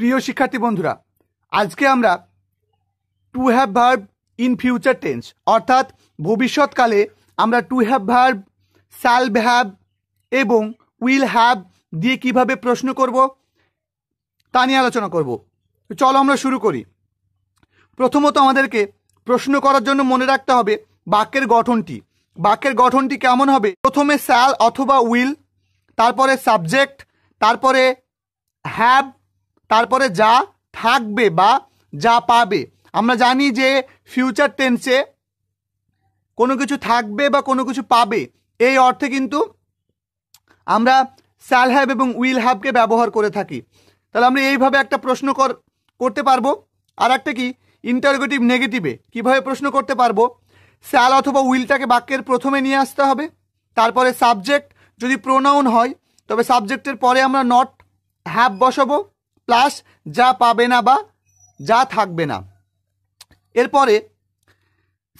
প্রিয় শিক্ষার্থী বন্ধুরা আজকে আমরা to have verb in future tense অর্থাৎ ভবিষ্যৎকালে আমরা to have verb shall have এবং উইল হ্যাভ দিয়ে কিভাবে প্রশ্ন করব তা নিয়ে আলোচনা করব চলো আমরা শুরু করি প্রথমত আমাদেরকে প্রশ্ন করার জন্য মনে রাখতে হবে বাক্যের গঠনটি বাক্যের গঠনটি কেমন হবে প্রথমে স্যাল অথবা উইল তারপরে সাবজেক্ট তারপরে হ্যাভ তারপরে যা থাকবে বা যা পাবে আমরা জানি যে ফিউচার টেন্সে কোনো কিছু থাকবে বা কোনো কিছু পাবে এই অর্থে কিন্তু আমরা স্যাল হ্যাব এবং উইল হ্যাবকে ব্যবহার করে থাকি তাহলে আমরা এইভাবে একটা প্রশ্ন কর করতে পারবো আর একটা কি ইন্টারগেটিভ নেগেটিভে কিভাবে প্রশ্ন করতে পারবো স্যাল অথবা উইলটাকে বাক্যের প্রথমে নিয়ে আসতে হবে তারপরে সাবজেক্ট যদি প্রোনাউন হয় তবে সাবজেক্টের পরে আমরা নট হ্যাব বসাবো প্লাস যা পাবে না বা যা থাকবে না এরপরে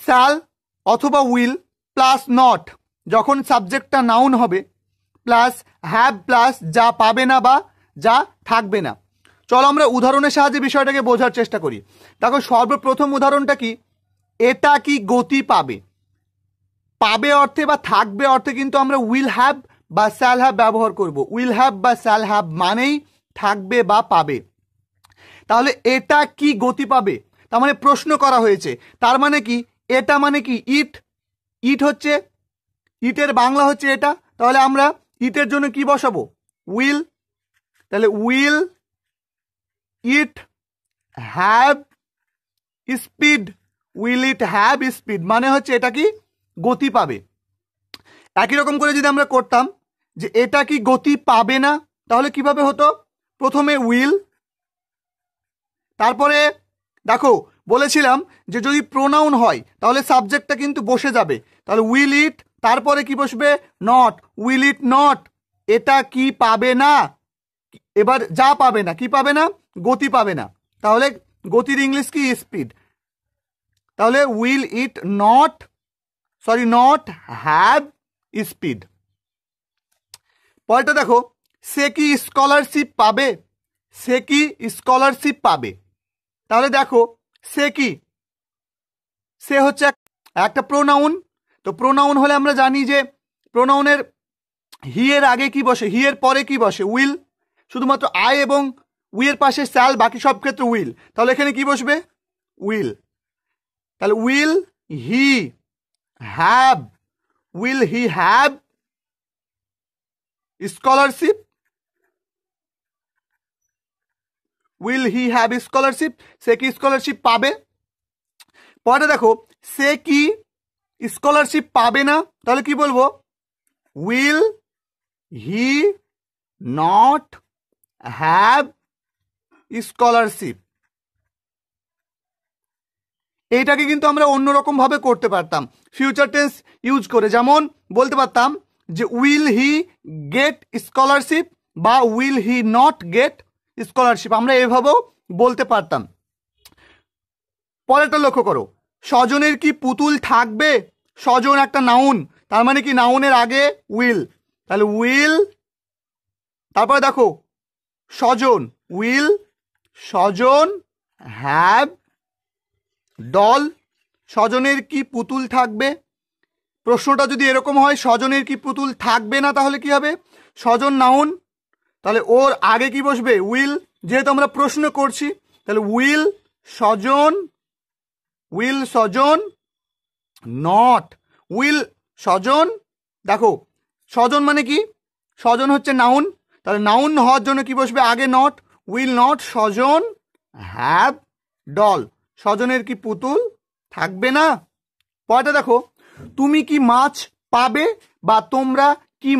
স্যাল অথবা উইল প্লাস নট যখন সাবজেক্টটা নাউন হবে প্লাস হ্যাব প্লাস যা পাবে না বা যা থাকবে না চলো আমরা উদাহরণের সাহায্যে বিষয়টাকে বোঝার চেষ্টা করি দেখো সর্বপ্রথম উদাহরণটা কি এটা কি গতি পাবে পাবে অর্থে বা থাকবে অর্থে কিন্তু আমরা উইল হ্যাব বা স্যাল হ্যাব ব্যবহার করব উইল হ্যাব বা স্যাল হ্যাব মানেই থাকবে বা পাবে তাহলে এটা কি গতি পাবে তার মানে প্রশ্ন করা হয়েছে তার মানে কি এটা মানে কি ইট ইট হচ্ছে ইটের বাংলা হচ্ছে এটা তাহলে আমরা ইটের জন্য কি বসাবো উইল তাহলে will it have speed will it have speed মানে হচ্ছে এটা কি গতি পাবে একই রকম করে যদি আমরা করতাম যে এটা কি গতি পাবে না তাহলে কিভাবে হতো প্রথমে উইল তারপরে দেখো বলেছিলাম যে যদি প্রোনাউন হয় তাহলে সাবজেক্টটা কিন্তু বসে যাবে তাহলে উইল ইট তারপরে কি বসবে নট উইল ইট নট এটা কি পাবে না এবার যা পাবে না কি পাবে না গতি পাবে না তাহলে গতির ইংলিশ কি স্পিড তাহলে will it not sorry not have speed পরেরটা দেখো সে কি স্কলারশিপ পাবে সে কি স্কলারশিপ পাবে তাহলে দেখো সে কি সে হচ্ছে একটা প্রোনাউন তো প্রোনাউন হলে আমরা জানি যে প্রোনাউনের হিয়ের আগে কি বসে হিয়ের পরে কি বসে উইল শুধুমাত্র আই এবং উইয়ের পাশে স্যাল বাকি সব ক্ষেত্রে উইল তাহলে এখানে কি বসবে উইল তাহলে will he have will he have scholarship will he have scholarship সে কি স্কলারশিপ পাবে পরেটা দেখো সে কি স্কলারশিপ পাবে না তাহলে কি বলবো will he not have scholarship এইটাকে কিন্তু আমরা ভাবে করতে পারতাম ফিউচার টেন্স ইউজ করে যেমন বলতে পারতাম যে উইল হি গেট স্কলারশিপ বা will he not get scholarship আমরা এভাবেও বলতে পারতাম পরেরটা লক্ষ্য করো স্বজনের কি পুতুল থাকবে স্বজন একটা নাউন তার মানে কি নাউনের আগে উইল তাহলে উইল তারপর দেখো স্বজন উইল স্বজন হ্যাভ ডল স্বজনের কি পুতুল থাকবে প্রশ্নটা যদি এরকম হয় স্বজনের কি পুতুল থাকবে না তাহলে কি হবে স্বজন নাউন তাহলে ওর আগে কি বসবে উইল যেহেতু আমরা প্রশ্ন করছি তাহলে উইল স্বজন উইল স্বজন নট উইল স্বজন দেখো স্বজন মানে কি স্বজন হচ্ছে নাউন তাহলে নাউন হওয়ার জন্য কি বসবে আগে not will not Swajan have doll স্বজনের কি পুতুল থাকবে না পয়টা দেখো তুমি কি মাছ পাবে বা তোমরা কি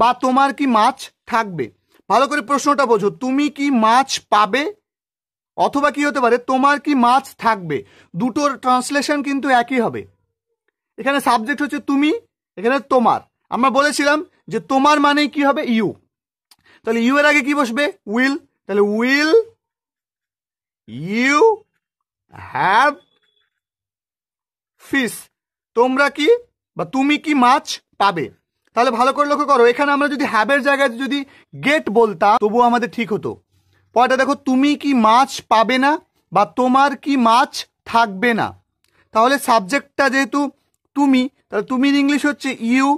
বা তোমার কি মাছ থাকবে ভালো করে প্রশ্নটা বোঝো তুমি কি মাছ পাবে অথবা কি হতে পারে তোমার কি মাছ থাকবে দুটোর ট্রান্সলেশন কিন্তু একই হবে এখানে সাবজেক্ট হচ্ছে তুমি এখানে তোমার আমরা বলেছিলাম যে তোমার মানে কি হবে ইউ তাহলে ইউ এর আগে কি বসবে উইল তাহলে উইল ইউ হ্যাভ ফিস তোমরা কি বা তুমি কি মাছ পাবে তাহলে ভালো করে লক্ষ্য করো এখানে আমরা যদি হ্যাবের জায়গায় যদি গেট বলতাম তবুও আমাদের ঠিক হতো পরটা দেখো তুমি কি মাছ পাবে না বা তোমার কি মাছ থাকবে না তাহলে সাবজেক্টটা যেহেতু তুমি তাহলে তুমি ইংলিশ হচ্ছে ইউ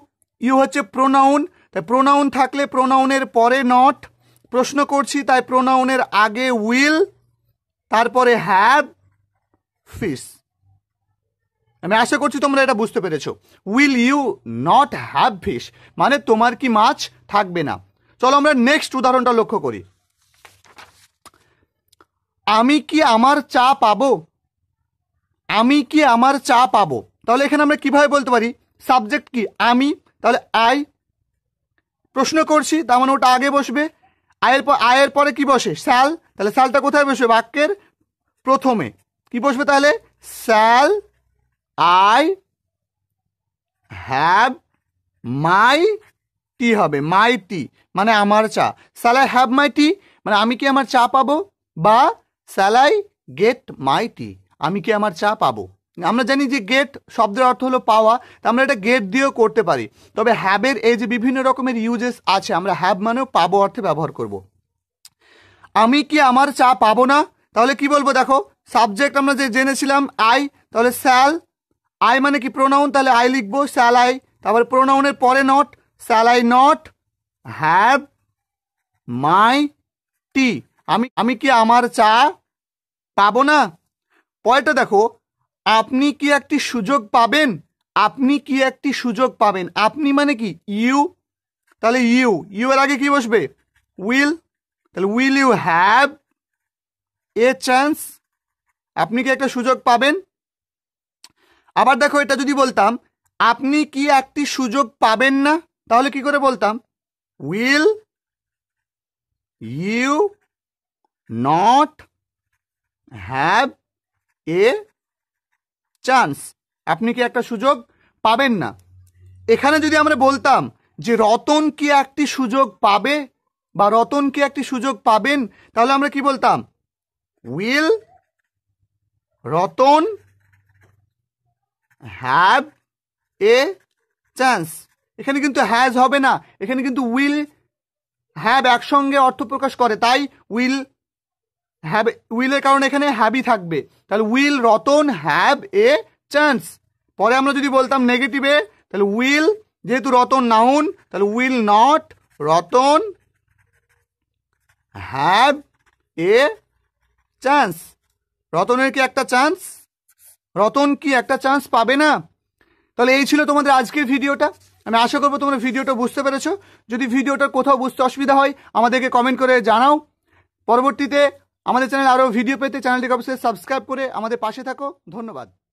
ইউ হচ্ছে প্রোনাউন তাই প্রোনাউন থাকলে প্রোনাউনের পরে নট প্রশ্ন করছি তাই প্রোনাউনের আগে উইল তারপরে হ্যাব ফিস আমি আশা করছি তোমরা এটা বুঝতে পেরেছ will you not have fish মানে তোমার কি মাছ থাকবে না চলো আমরা নেক্সট উদাহরণটা লক্ষ্য করি আমি কি আমার চা পাবো আমি কি আমার চা পাবো তাহলে এখানে আমরা কিভাবে বলতে পারি সাবজেক্ট কি আমি তাহলে আই প্রশ্ন করছি তার মানে ওটা আগে বসবে আয়ের পর আয়ের পরে কি বসে স্যাল তাহলে স্যালটা কোথায় বসবে বাক্যের প্রথমে কি বসবে তাহলে shall I have my tea হবে মাই টি মানে আমার চা স্যালাই হ্যাভ মাই টি মানে আমি কি আমার চা পাবো বা স্যালাই গেট মাই টি আমি কি আমার চা পাবো আমরা জানি যে গেট শব্দের অর্থ হলো পাওয়া তা আমরা এটা গেট দিয়েও করতে পারি তবে হ্যাবের এই যে বিভিন্ন রকমের ইউজেস আছে আমরা হ্যাব মানেও পাবো অর্থে ব্যবহার করব। আমি কি আমার চা পাবো না তাহলে কি বলবো দেখো সাবজেক্ট আমরা যে জেনেছিলাম আই তাহলে স্যাল আই মানে কি প্রোনাউন তাহলে আই লিখবো স্যালাই আই তারপরে প্রোনাউনের পরে not shall I I not have my tea আমি আমি কি আমার চা পাবো না পরেটা দেখো আপনি কি একটি সুযোগ পাবেন আপনি কি একটি সুযোগ পাবেন আপনি মানে কি ইউ তাহলে ইউ ইউ এর আগে কি বসবে উইল তাহলে will you have a chance আপনি কি একটা সুযোগ পাবেন আবার দেখো এটা যদি বলতাম আপনি কি একটি সুযোগ পাবেন না তাহলে কি করে বলতাম will you not have a chance আপনি কি একটা সুযোগ পাবেন না এখানে যদি আমরা বলতাম যে রতন কি একটি সুযোগ পাবে বা রতন কি একটি সুযোগ পাবেন তাহলে আমরা কি বলতাম will Ratan have a chance এখানে কিন্তু হ্যাজ হবে না এখানে কিন্তু উইল হ্যাভ একসঙ্গে অর্থ প্রকাশ করে তাই উইল হ্যাভ উইলের কারণে এখানে হ্যাভই থাকবে তাহলে will Ratan have a chance পরে আমরা যদি বলতাম নেগেটিভে তাহলে উইল যেহেতু রতন নাউন তাহলে will not Ratan have a chance রতনের কি একটা চান্স রতন কি একটা চান্স পাবে না তাহলে এই ছিল তোমাদের আজকের ভিডিওটা আমি আশা করবো তোমরা ভিডিওটা বুঝতে পেরেছো যদি ভিডিওটা কোথাও বুঝতে অসুবিধা হয় আমাদেরকে কমেন্ট করে জানাও পরবর্তীতে আমাদের চ্যানেল আরও ভিডিও পেতে চ্যানেলটিকে অবশ্যই সাবস্ক্রাইব করে আমাদের পাশে থাকো ধন্যবাদ